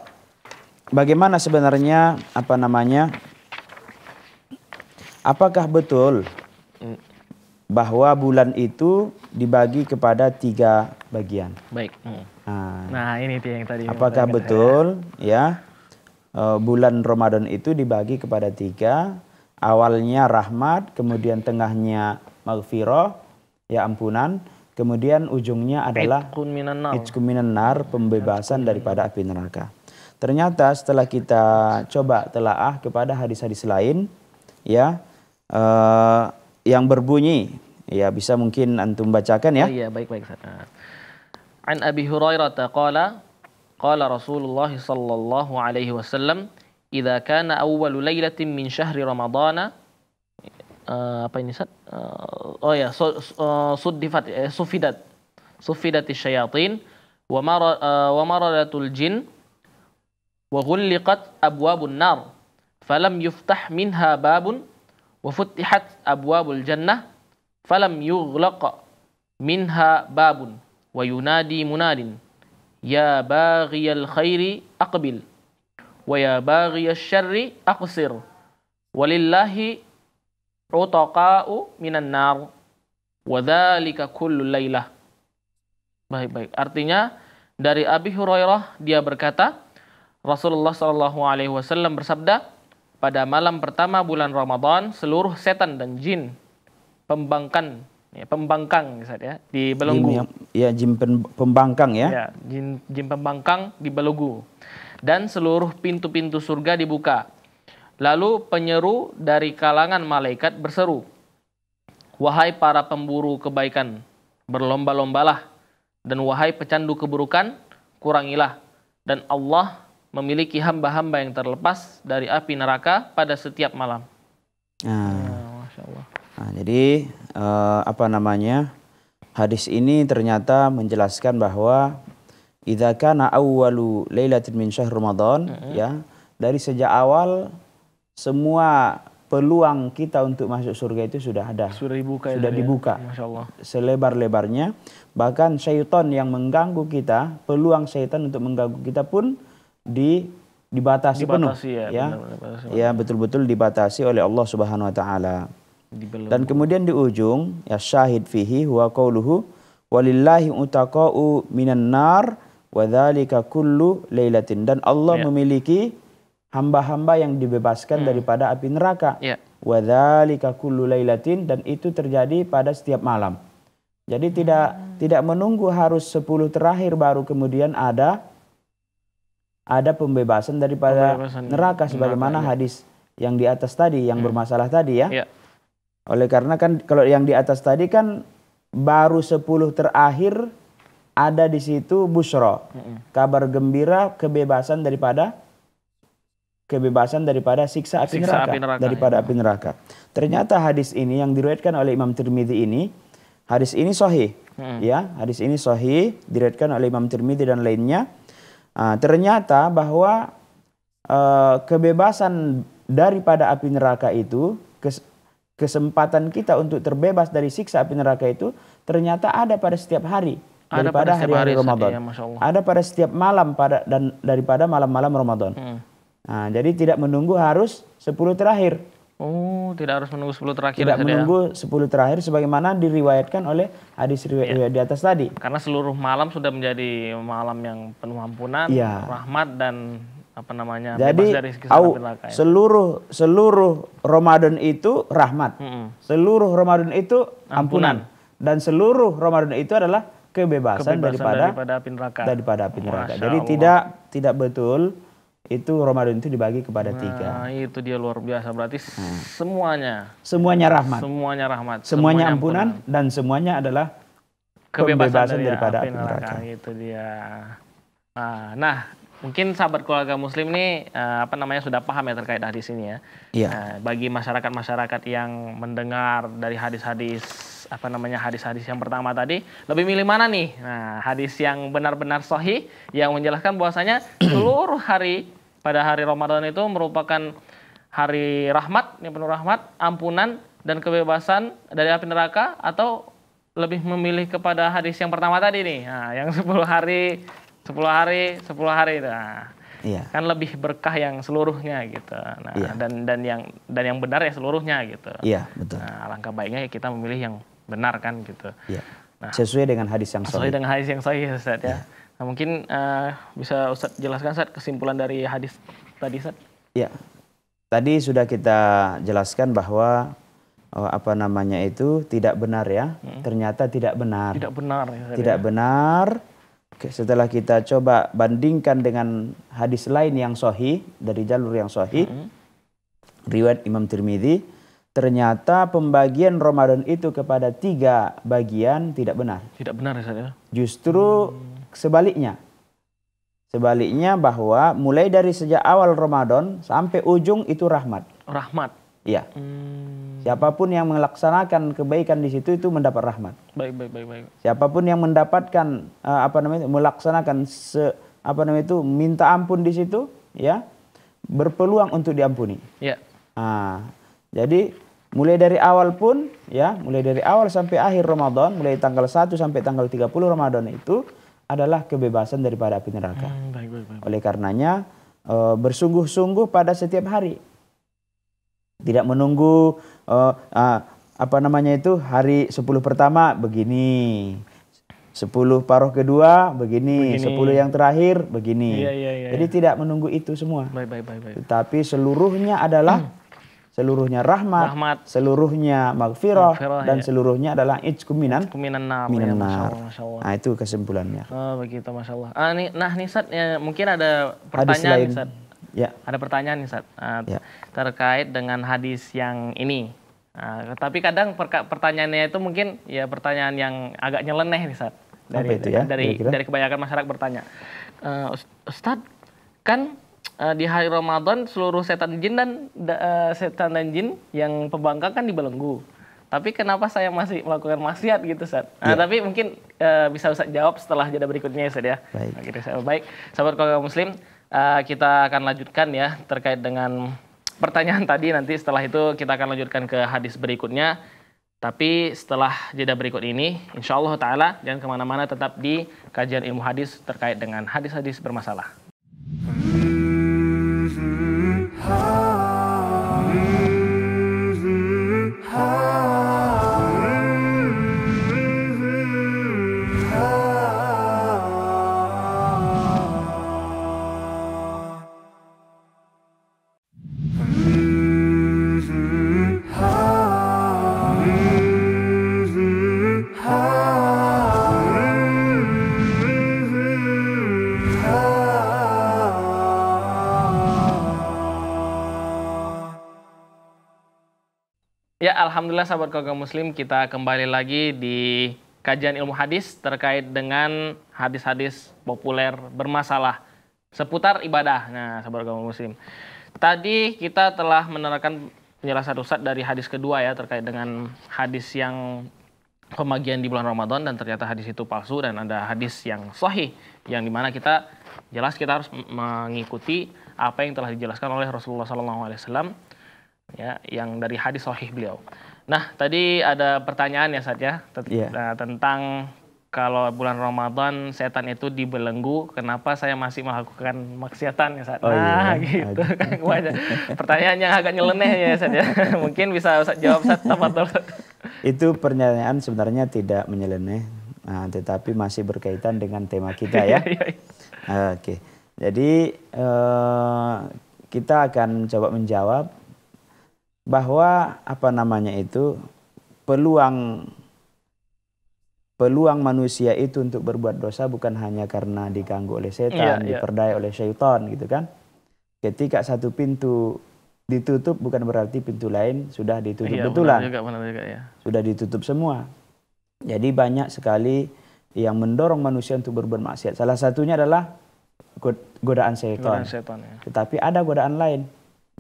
bagaimana sebenarnya apa namanya? Apakah betul bahwa bulan itu dibagi kepada tiga bagian? Baik. Hmm. Nah, nah ini yang tadi. Apakah betul saya. ya eh, bulan Ramadan itu dibagi kepada tiga? Awalnya rahmat, kemudian tengahnya maghfirah ya ampunan kemudian ujungnya adalah itqun minan nar pembebasan daripada api neraka ternyata setelah kita coba telaah kepada hadis-hadis lain ya uh, yang berbunyi ya bisa mungkin antum bacakan ya oh, iya baik baik An Abi Hurairah qala qala Rasulullah sallallahu alaihi wasallam jika kana awal lailatin min syahri ramadana uh, apa ini Sat? Uh, oh ya, so, uh, sudifat eh, sufidat. Sufidat syayatin wa mar uh, wa maradatul jin wa ghulliqat abwabun nar falam yuftah minha babun wa futihat abwabul jannah falam yughlaq minha babun wa yunadi munadin ya baghiyal khairi aqbil wa ya baghiyal syarri aqsir walillahi utaqa'u minan nar wadhalika kullu lailah baik-baik artinya dari Abi Hurairah dia berkata Rasulullah Shallallahu alaihi wasallam bersabda pada malam pertama bulan Ramadan seluruh setan dan jin pembangkan ya, pembangkang misalnya ya, di belenggu. Ya, jin pembangkang ya. ya jin, jin pembangkang di belenggu. Dan seluruh pintu-pintu surga dibuka Lalu penyeru dari kalangan malaikat berseru, "Wahai para pemburu kebaikan, berlomba-lombalah, dan wahai pecandu keburukan, kurangilah, dan Allah memiliki hamba-hamba yang terlepas dari api neraka pada setiap malam." Nah, nah Masya Allah. Nah, jadi uh, apa namanya? Hadis ini ternyata menjelaskan bahwa idza kana awwalu lailatin min syahr Ramadan, mm -hmm. ya, dari sejak awal semua peluang kita untuk masuk surga itu sudah ada. Sudah dibuka. Sudah ya, ya. dibuka. Ya, Masya Allah. Selebar-lebarnya. Bahkan syaitan yang mengganggu kita, peluang syaitan untuk mengganggu kita pun di dibatasi, dibatasi penuh. Ya, ya, benar, ya betul-betul dibatasi oleh Allah Subhanahu Wa Taala. Dan kemudian di ujung ya syahid fihi huwa kauluhu walillahi utaqa'u minan nar wa kullu lailatin dan Allah ya. memiliki hamba-hamba yang dibebaskan hmm. daripada api neraka. Yeah. kullu lailatin dan itu terjadi pada setiap malam. Jadi tidak hmm. tidak menunggu harus sepuluh terakhir baru kemudian ada ada pembebasan daripada pembebasan neraka sebagaimana neraka, ya. hadis ya. yang di atas tadi yang hmm. bermasalah tadi ya. Yeah. Oleh karena kan kalau yang di atas tadi kan baru sepuluh terakhir ada di situ busro, hmm. kabar gembira kebebasan daripada kebebasan daripada siksa api, siksa neraka, api neraka daripada ya. api neraka. Ternyata hadis ini yang diriwayatkan oleh Imam Tirmidzi ini hadis ini sahih. Hmm. Ya, hadis ini sahih diriwayatkan oleh Imam Tirmidzi dan lainnya. Uh, ternyata bahwa uh, kebebasan daripada api neraka itu kes, kesempatan kita untuk terbebas dari siksa api neraka itu ternyata ada pada setiap hari ada daripada hari-hari hari Ramadan. Ya, ada pada setiap malam pada dan daripada malam-malam Ramadan. Hmm. Nah, jadi tidak menunggu harus 10 terakhir. Oh, tidak harus menunggu 10 terakhir Tidak ya? menunggu ya? 10 terakhir sebagaimana diriwayatkan oleh hadis riwayat ya. di atas tadi. Karena seluruh malam sudah menjadi malam yang penuh ampunan, ya. rahmat dan apa namanya Jadi, bebas dari au, ya? seluruh seluruh Ramadan itu rahmat. -hmm. Seluruh Ramadan itu ampunan. ampunan dan seluruh Ramadan itu adalah kebebasan, kebebasan daripada daripada api neraka. Daripada api neraka. Jadi Allah. tidak tidak betul itu Ramadan itu dibagi kepada nah, tiga. itu dia luar biasa. Berarti hmm. semuanya. Semuanya rahmat. Semuanya rahmat. Semuanya, ampunan, ampunan dan semuanya adalah kebebasan, kebebasan dari daripada api neraka. Itu dia. Nah, nah, mungkin sahabat keluarga muslim ini eh, apa namanya sudah paham ya terkait hadis ini ya. Iya. Eh, bagi masyarakat-masyarakat yang mendengar dari hadis-hadis apa namanya hadis-hadis yang pertama tadi, lebih milih mana nih? Nah, hadis yang benar-benar sahih yang menjelaskan bahwasanya seluruh hari pada hari Ramadan itu merupakan hari rahmat, yang penuh rahmat, ampunan dan kebebasan dari api neraka atau lebih memilih kepada hadis yang pertama tadi nih, nah, yang 10 hari, 10 hari, 10 hari. Nah, iya. kan lebih berkah yang seluruhnya gitu. Nah, iya. dan dan yang dan yang benar ya seluruhnya gitu. Iya, betul. Nah, langkah baiknya ya kita memilih yang benar kan gitu. Ya. Nah, sesuai dengan hadis yang sahih. Sesuai dengan hadis yang sahih Ustaz ya. ya. Nah, mungkin uh, bisa Ustaz jelaskan Ustaz kesimpulan dari hadis tadi Ustaz? Ya. Tadi sudah kita jelaskan bahwa oh, apa namanya itu tidak benar ya. Hmm. Ternyata tidak benar. Tidak benar ya. Ustaz, tidak ya. benar. Oke, setelah kita coba bandingkan dengan hadis lain yang sahih dari jalur yang sahih, hmm. riwayat Imam Tirmidzi, Ternyata pembagian Ramadan itu kepada tiga bagian tidak benar. Tidak benar ya saya. Justru hmm. sebaliknya. Sebaliknya bahwa mulai dari sejak awal Ramadan sampai ujung itu rahmat. Rahmat. Iya. Hmm. Siapapun yang melaksanakan kebaikan di situ itu mendapat rahmat. Baik baik baik baik. Siapapun yang mendapatkan eh, apa namanya melaksanakan se, apa namanya itu minta ampun di situ ya berpeluang untuk diampuni. Iya. Yeah. Nah, jadi mulai dari awal pun ya, mulai dari awal sampai akhir Ramadan, mulai tanggal 1 sampai tanggal 30 Ramadan itu adalah kebebasan daripada api neraka. Hmm, baik, baik, baik. Oleh karenanya e, bersungguh-sungguh pada setiap hari. Tidak menunggu e, a, apa namanya itu hari 10 pertama begini. 10 paruh kedua begini, begini. 10 yang terakhir begini. Iya, iya, iya, Jadi iya. tidak menunggu itu semua. Baik, baik, baik, baik. Tetapi seluruhnya adalah hmm seluruhnya rahmat, rahmat seluruhnya maghfirah, maghfirah dan ya. seluruhnya adalah ijkuminan minan nar. Minan ya, nar. Nah, itu kesimpulannya. Oh, begitu masyaallah. Ah, nih, nah nih Sat, ya, mungkin ada pertanyaan nih, Sat. Ya. Ada pertanyaan nih Sat. Ah, ya. terkait dengan hadis yang ini. Nah, tapi kadang pertanyaannya itu mungkin ya pertanyaan yang agak nyeleneh nih Sat. Dari itu ya? dari Kira-kira? dari kebanyakan masyarakat bertanya. Uh, Ustadz, kan uh, di hari Ramadan seluruh setan jin dan uh, setan dan jin yang pembangkang kan dibelenggu. Tapi kenapa saya masih melakukan maksiat gitu, Ustaz? Nah, tapi mungkin uh, bisa Ustaz jawab setelah jeda berikutnya ya, Ustaz ya. Baik. Oke, nah, baik. Sahabat keluarga muslim, uh, kita akan lanjutkan ya terkait dengan pertanyaan tadi nanti setelah itu kita akan lanjutkan ke hadis berikutnya. Tapi setelah jeda berikut ini, insya Allah Ta'ala jangan kemana-mana tetap di kajian ilmu hadis terkait dengan hadis-hadis bermasalah. Alhamdulillah sahabat keluarga muslim kita kembali lagi di kajian ilmu hadis terkait dengan hadis-hadis populer bermasalah seputar ibadah. Nah, sahabat keluarga muslim. Tadi kita telah menerangkan penjelasan Ustaz dari hadis kedua ya terkait dengan hadis yang pemagian di bulan Ramadan dan ternyata hadis itu palsu dan ada hadis yang sahih yang dimana kita jelas kita harus mengikuti apa yang telah dijelaskan oleh Rasulullah SAW ya yang dari hadis sahih beliau. Nah, tadi ada pertanyaan ya saja ya, yeah. Iya. tentang kalau bulan Ramadan setan itu dibelenggu, kenapa saya masih melakukan maksiatan ya Sat? Oh, iya. nah, iya. gitu kan. Pertanyaan yang agak nyeleneh ya Sat ya. Mungkin bisa Ustaz jawab Sat tafadhol. Itu pernyataan sebenarnya tidak menyeleneh, nah, tetapi masih berkaitan dengan tema kita ya. Iya, Oke. Okay. Jadi uh, kita akan coba menjawab bahwa apa namanya itu peluang peluang manusia itu untuk berbuat dosa bukan hanya karena diganggu oleh setan, yeah, iya. diperdaya oleh syaitan gitu kan. Ketika satu pintu ditutup bukan berarti pintu lain sudah ditutup yeah, betulan. Benar juga, benar juga, ya. Sudah ditutup semua. Jadi banyak sekali yang mendorong manusia untuk berbuat maksiat. Salah satunya adalah godaan setan. Godaan setan ya. Tetapi ada godaan lain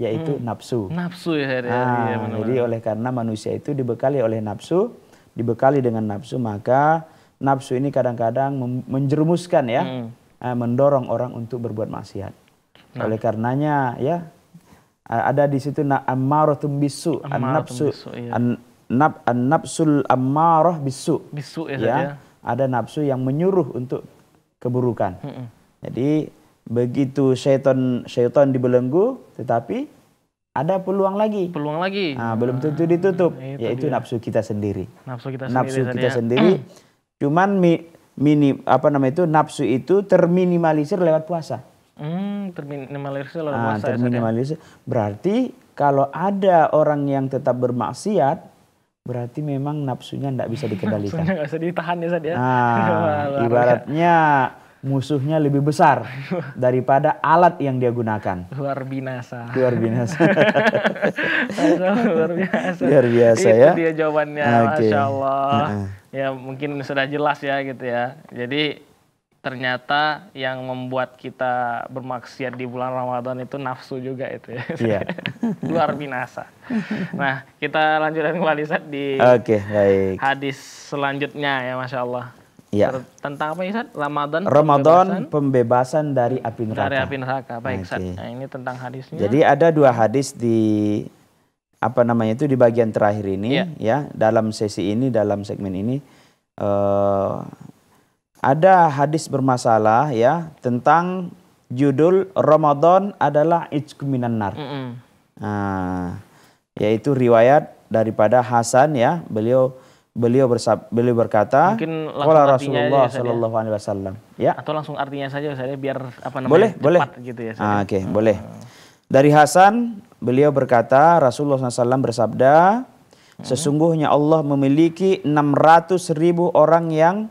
yaitu hmm. nafsu. Nafsu ya, ya, nah, ya benar, Jadi oleh karena manusia itu dibekali oleh nafsu, dibekali dengan nafsu maka nafsu ini kadang-kadang menjerumuskan ya, hmm. eh, mendorong orang untuk berbuat maksiat. Nah. Oleh karenanya ya ada di situ na ammaratum bisu, an-nafsu iya. an nafsul bisu. Bisu ya, ya. ya. Ada nafsu yang menyuruh untuk keburukan. Hmm. Jadi begitu syaiton syaiton dibelenggu tetapi ada peluang lagi peluang lagi nah, belum tentu ditutup nah, itu yaitu dia. nafsu kita sendiri nafsu kita nafsu sendiri, ya. cuman mi, mini apa namanya itu nafsu itu terminimalisir lewat puasa hmm, terminimalisir lewat nah, puasa ya, ya? terminimalisir berarti kalau ada orang yang tetap bermaksiat berarti memang nafsunya tidak bisa dikendalikan. Nafsunya nggak bisa ditahan ya ya. Nah, ibaratnya musuhnya lebih besar daripada alat yang dia gunakan. Luar binasa. Luar binasa. Luar biasa. Luar biasa Itu ya. Itu dia jawabannya, okay. Masya Allah. Uh -uh. Ya mungkin sudah jelas ya gitu ya. Jadi ternyata yang membuat kita bermaksiat di bulan Ramadan itu nafsu juga itu ya. Iya. Luar binasa. Nah, kita lanjutkan kembali saat di Oke, okay, baik. hadis selanjutnya ya Masya Allah. Ya. Tentang apa ya, Ustaz? Ramadan Ramadan pembebasan, pembebasan dari api neraka. Dari api neraka. Baik, Nah, ini tentang hadisnya. Jadi ada dua hadis di apa namanya itu di bagian terakhir ini ya, ya dalam sesi ini dalam segmen ini uh, ada hadis bermasalah ya tentang judul Ramadan adalah Ijku nar. Mm -mm. Nah, yaitu riwayat daripada Hasan ya, beliau beliau bersab, beliau berkata mungkin Rasulullah ya. sallallahu Alaihi Wasallam ya atau langsung artinya saja saya biar apa namanya boleh cepat boleh gitu ya, ya. ah, oke okay, boleh dari Hasan beliau berkata Rasulullah SAW bersabda hmm. sesungguhnya Allah memiliki enam ratus ribu orang yang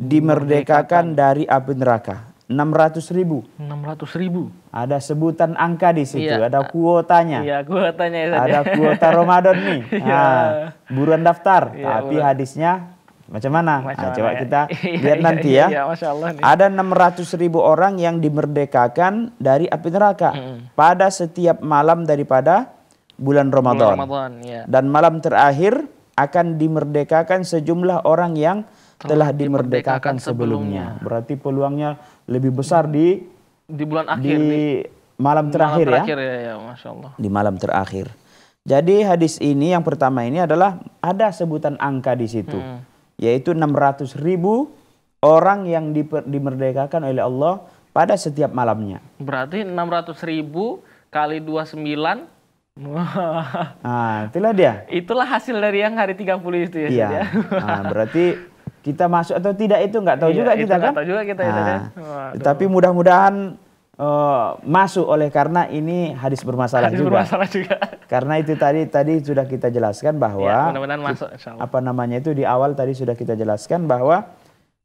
dimerdekakan dari api neraka 600 ribu. 600 ribu. Ada sebutan angka di situ, iya. ada kuotanya. Iya, kuotanya. Ya, ada kuota Ramadan nih. Iya. Nah, buruan daftar. Iya, Tapi buruan. hadisnya macam mana? Nah, macam nah, coba ya. kita iya, lihat iya, nanti iya, ya. Iya, Masya Allah nih. Ada 600 ribu orang yang dimerdekakan dari api neraka. Hmm. Pada setiap malam daripada bulan Ramadan. Bulan Ramadan iya. Dan malam terakhir akan dimerdekakan sejumlah orang yang telah, telah dimerdekakan, dimerdekakan sebelumnya. sebelumnya. Berarti peluangnya lebih besar di di bulan akhir di, di malam terakhir, malam ya. terakhir ya. ya, Masya Allah. Di malam terakhir. Jadi hadis ini yang pertama ini adalah ada sebutan angka di situ, hmm. yaitu 600 ribu orang yang diper, dimerdekakan oleh Allah pada setiap malamnya. Berarti 600 ribu kali 29 Nah, ah, itulah dia. Itulah hasil dari yang hari 30 itu ya. Iya. Nah, berarti kita masuk atau tidak itu nggak tahu iya, juga kita kan. Tahu juga kita kan. nah, Tapi mudah-mudahan uh, masuk oleh karena ini hadis bermasalah hadis juga. Bermasalah juga. karena itu tadi tadi sudah kita jelaskan bahwa ya, mudah masuk Apa namanya itu di awal tadi sudah kita jelaskan bahwa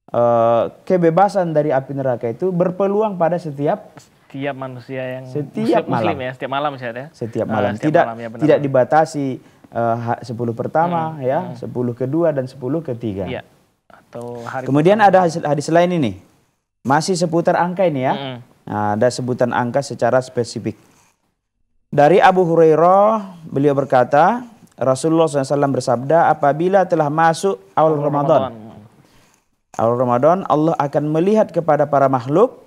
uh, kebebasan dari api neraka itu berpeluang pada setiap setiap manusia yang setiap muslim, malam. muslim ya, setiap malam ya. Setiap ah, malam. Uh, setiap tidak malam, ya, benar. tidak dibatasi eh, uh, 10 pertama hmm, ya, hmm. 10 kedua dan 10 ketiga. ya atau hari Kemudian pertama. ada hadis, hadis lain ini. Masih seputar angka ini ya. Mm nah, ada sebutan angka secara spesifik. Dari Abu Hurairah, beliau berkata, Rasulullah SAW bersabda, apabila telah masuk awal Ramadan, Ramadan, awal Ramadan Allah akan melihat kepada para makhluk,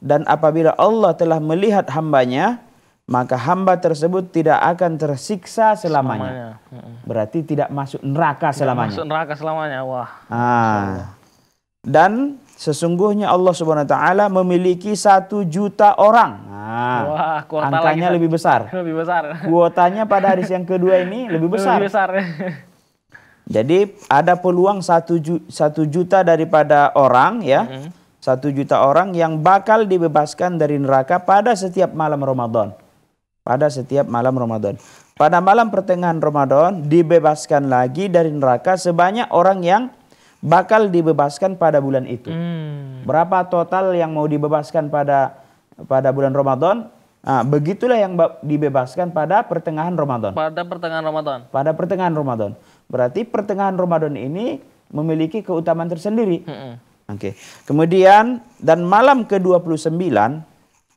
dan apabila Allah telah melihat hambanya, maka hamba tersebut tidak akan tersiksa selamanya. selamanya. Berarti tidak masuk neraka selamanya. masuk neraka selamanya. Wah. Ah. Dan sesungguhnya Allah Subhanahu wa taala memiliki satu juta orang. Nah, Wah, angkanya lagi, lebih besar. Lebih besar. Kuotanya pada hari yang kedua ini lebih besar. Lebih besar. Jadi ada peluang satu ju satu juta daripada orang ya. Mm -hmm. Satu juta orang yang bakal dibebaskan dari neraka pada setiap malam Ramadan pada setiap malam Ramadan. Pada malam pertengahan Ramadan dibebaskan lagi dari neraka sebanyak orang yang bakal dibebaskan pada bulan itu. Hmm. Berapa total yang mau dibebaskan pada pada bulan Ramadan? Nah, begitulah yang dibebaskan pada pertengahan Ramadan. Pada pertengahan Ramadan. Pada pertengahan Ramadan. Berarti pertengahan Ramadan ini memiliki keutamaan tersendiri. Hmm. Oke. Okay. Kemudian dan malam ke-29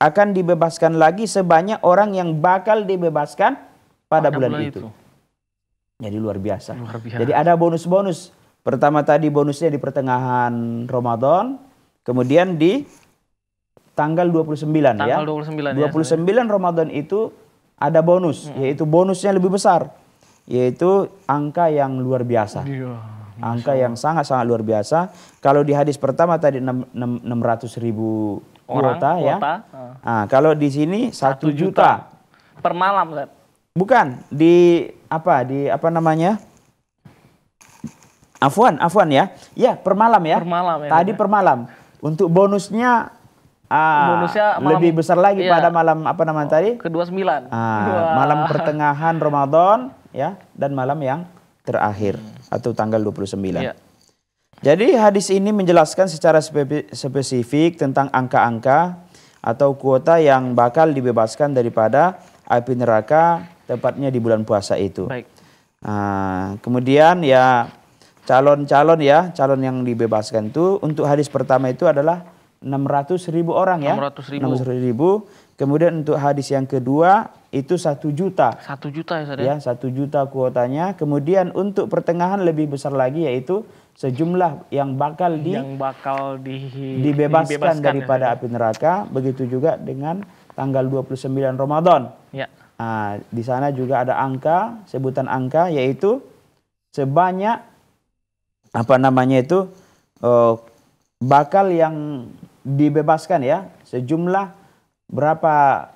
akan dibebaskan lagi sebanyak orang yang bakal dibebaskan pada, pada bulan, bulan itu. itu. Jadi luar biasa. Luar biasa. Jadi ada bonus-bonus. Pertama tadi bonusnya di pertengahan Ramadan, kemudian di tanggal 29 tanggal ya. Tanggal 29 29 ya, Ramadan itu ada bonus, hmm. yaitu bonusnya lebih besar, yaitu angka yang luar biasa. Iya, angka yang sangat-sangat luar biasa. Kalau di hadis pertama tadi 600 ribu orang kuota, ya. Nah, kalau di sini satu juta. juta per malam, Zat. Bukan di apa di apa namanya? Afwan, Afwan ya. Ya, per malam ya. Per malam ya. Tadi ya. per malam. Untuk bonusnya Ah, bonusnya malam, lebih besar lagi iya, pada malam apa namanya tadi? Ke-29. Ah, malam pertengahan Ramadan ya dan malam yang terakhir hmm. atau tanggal 29. Iya. Jadi hadis ini menjelaskan secara spesifik tentang angka-angka atau kuota yang bakal dibebaskan daripada api neraka tepatnya di bulan puasa itu. Baik. Nah, kemudian ya calon-calon ya calon yang dibebaskan itu untuk hadis pertama itu adalah 600 ribu orang ya. 600 ribu. 600 ribu. Kemudian untuk hadis yang kedua itu satu juta. Satu juta ya saudara. Ya? ya satu juta kuotanya. Kemudian untuk pertengahan lebih besar lagi yaitu sejumlah yang bakal di yang bakal di, dibebaskan, dibebaskan daripada ya. api neraka begitu juga dengan tanggal 29 Ramadan. Ya. Nah, di sana juga ada angka, sebutan angka yaitu sebanyak apa namanya itu uh, bakal yang dibebaskan ya, sejumlah berapa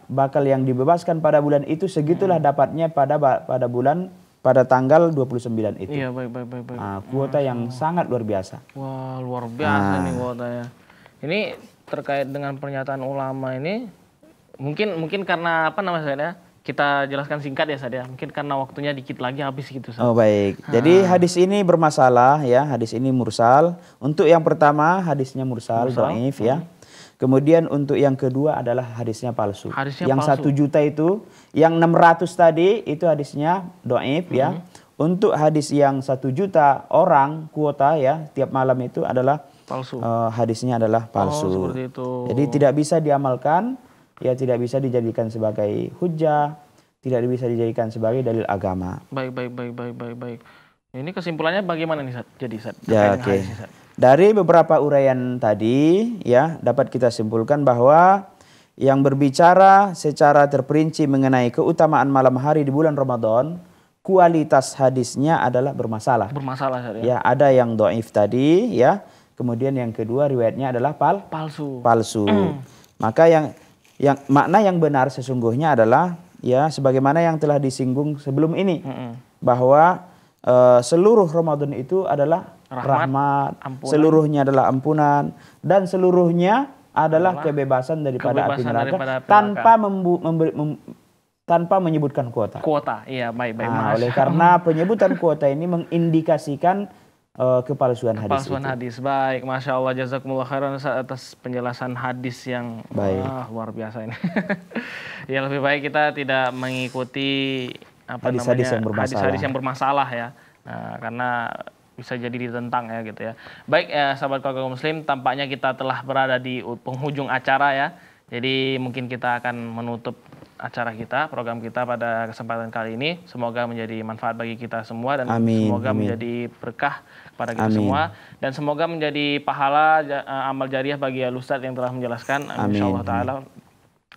bakal yang dibebaskan pada bulan itu segitulah hmm. dapatnya pada pada bulan pada tanggal 29 itu. Iya, baik baik baik baik. Nah, kuota yang ah. sangat luar biasa. Wah, luar biasa nah. nih kuotanya. Ini terkait dengan pernyataan ulama ini mungkin mungkin karena apa namanya saya kita jelaskan singkat ya saya Mungkin karena waktunya dikit lagi habis gitu Oh baik. Ha. Ah. Jadi hadis ini bermasalah ya, hadis ini mursal. Untuk yang pertama hadisnya mursal, mursal. dhaif ya. Hmm. Kemudian untuk yang kedua adalah hadisnya palsu. Hadisnya yang satu juta itu, yang 600 tadi itu hadisnya doaif mm ya. -hmm. ya. Untuk hadis yang satu juta orang kuota ya tiap malam itu adalah palsu. Uh, hadisnya adalah oh, palsu. Oh, seperti itu. Jadi tidak bisa diamalkan, ya tidak bisa dijadikan sebagai hujah, tidak bisa dijadikan sebagai dalil agama. Baik, baik, baik, baik, baik, baik. Ini kesimpulannya bagaimana nih, Sat? Jadi, Sat? Ya, oke. Okay. Dari beberapa uraian tadi ya dapat kita simpulkan bahwa yang berbicara secara terperinci mengenai keutamaan malam hari di bulan Ramadan kualitas hadisnya adalah bermasalah. Bermasalah ya. ya ada yang doif tadi ya. Kemudian yang kedua riwayatnya adalah pal palsu. Palsu. Mm. Maka yang yang makna yang benar sesungguhnya adalah ya sebagaimana yang telah disinggung sebelum ini mm -mm. bahwa uh, seluruh Ramadan itu adalah rahmat, rahmat seluruhnya adalah ampunan dan seluruhnya adalah kebebasan daripada kebebasan api neraka tanpa membu, memberi mem, tanpa menyebutkan kuota. Kuota, iya baik-baik. Nah, oleh karena penyebutan kuota ini mengindikasikan uh, kepalsuan, hadis. Kepalsuan hadis, baik. Masya Allah, jazakumullah khairan atas penjelasan hadis yang baik. Wah, luar biasa ini. ya lebih baik kita tidak mengikuti apa hadis-hadis yang hadis yang bermasalah ya, nah, karena bisa jadi ditentang ya gitu ya. Baik ya sahabat keluarga muslim, tampaknya kita telah berada di penghujung acara ya. Jadi mungkin kita akan menutup acara kita, program kita pada kesempatan kali ini. Semoga menjadi manfaat bagi kita semua dan amin, semoga amin. menjadi berkah kepada kita amin. semua dan semoga menjadi pahala eh, amal jariah bagi Alustad yang telah menjelaskan. Amin. Allah taala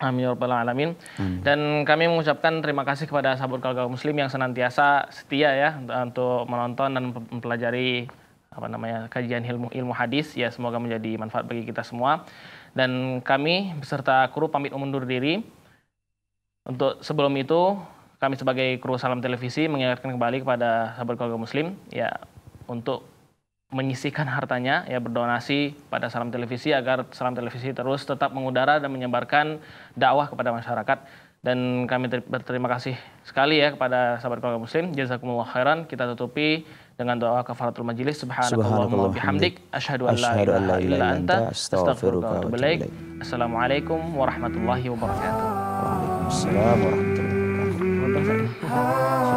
Amin ya rabbal alamin. Dan kami mengucapkan terima kasih kepada sahabat keluarga muslim yang senantiasa setia ya untuk menonton dan mempelajari apa namanya kajian ilmu ilmu hadis ya semoga menjadi manfaat bagi kita semua. Dan kami beserta kru pamit mundur diri. Untuk sebelum itu kami sebagai kru Salam Televisi mengingatkan kembali kepada sahabat keluarga muslim ya untuk menyisihkan hartanya ya berdonasi pada Salam Televisi agar Salam Televisi terus tetap mengudara dan menyebarkan dakwah kepada masyarakat dan kami ter berterima kasih sekali ya kepada sahabat keluarga muslim jazakumullah khairan kita tutupi dengan doa kafaratul majelis subhanakallahumma bihamdik asyhadu an la ilaha illa anta astaghfiruka wa atubu assalamualaikum warahmatullahi wabarakatuh waalaikumsalam warahmatullahi wabarakatuh